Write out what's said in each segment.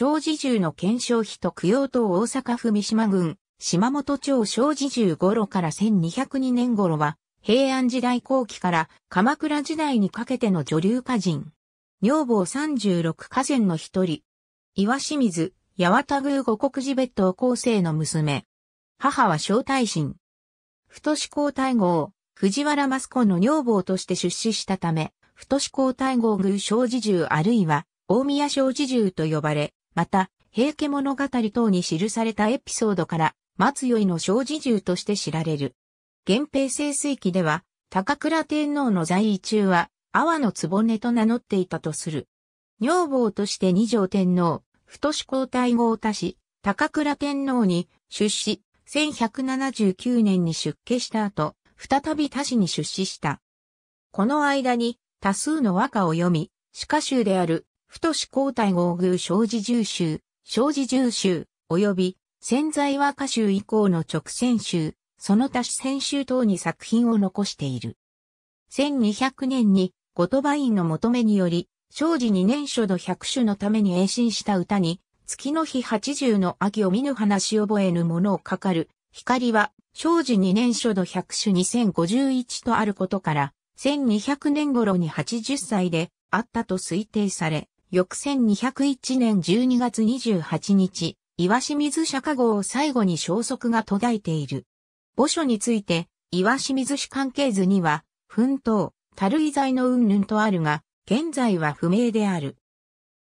小児獣の検証費と供養と大阪府三島郡、島本町小寺銃頃から1202年頃は、平安時代後期から鎌倉時代にかけての女流歌人。女房36歌川の一人。岩清水、八幡宮五国寺別当後世の娘。母は小太神。太子皇太后、藤原益子の女房として出資したため、太子皇太后宮小児獣あるいは大宮小児獣と呼ばれ、また、平家物語等に記されたエピソードから、松宵の小侍獣として知られる。源平清水期では、高倉天皇の在位中は、阿波の局と名乗っていたとする。女房として二条天皇、太子皇太后足し、高倉天皇に出資、1179年に出家した後、再び他市に出資した。この間に多数の和歌を読み、鹿州集である太子交代合宮小児重州、小児重州、及び潜在和歌集以降の直線集、その他四編集等に作品を残している。1200年に、後鳥羽院の求めにより、生児二年初度百首種のために延伸した歌に、月の日八十の秋を見ぬ話覚えぬものをかかる、光は、生児二年初度百首二種2051とあることから、1200年頃に80歳であったと推定され、翌1201年12月28日、岩清水釈迦号を最後に消息が途絶えている。墓所について、岩清水市関係図には、奮闘、樽る罪の云々とあるが、現在は不明である。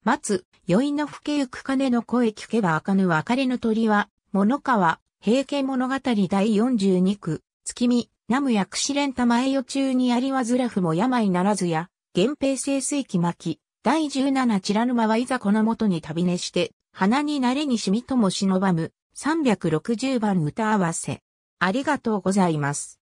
松、韻の吹けゆく金の声聞けばあかぬ別れの鳥は、物川、平家物語第42区、月見、ナムや串連玉栄与中にありわずらふも病ならずや、源平清水期巻、第17チラ沼はいざこの元に旅寝して、花に慣れにしみとも忍ばむ、360番歌合わせ。ありがとうございます。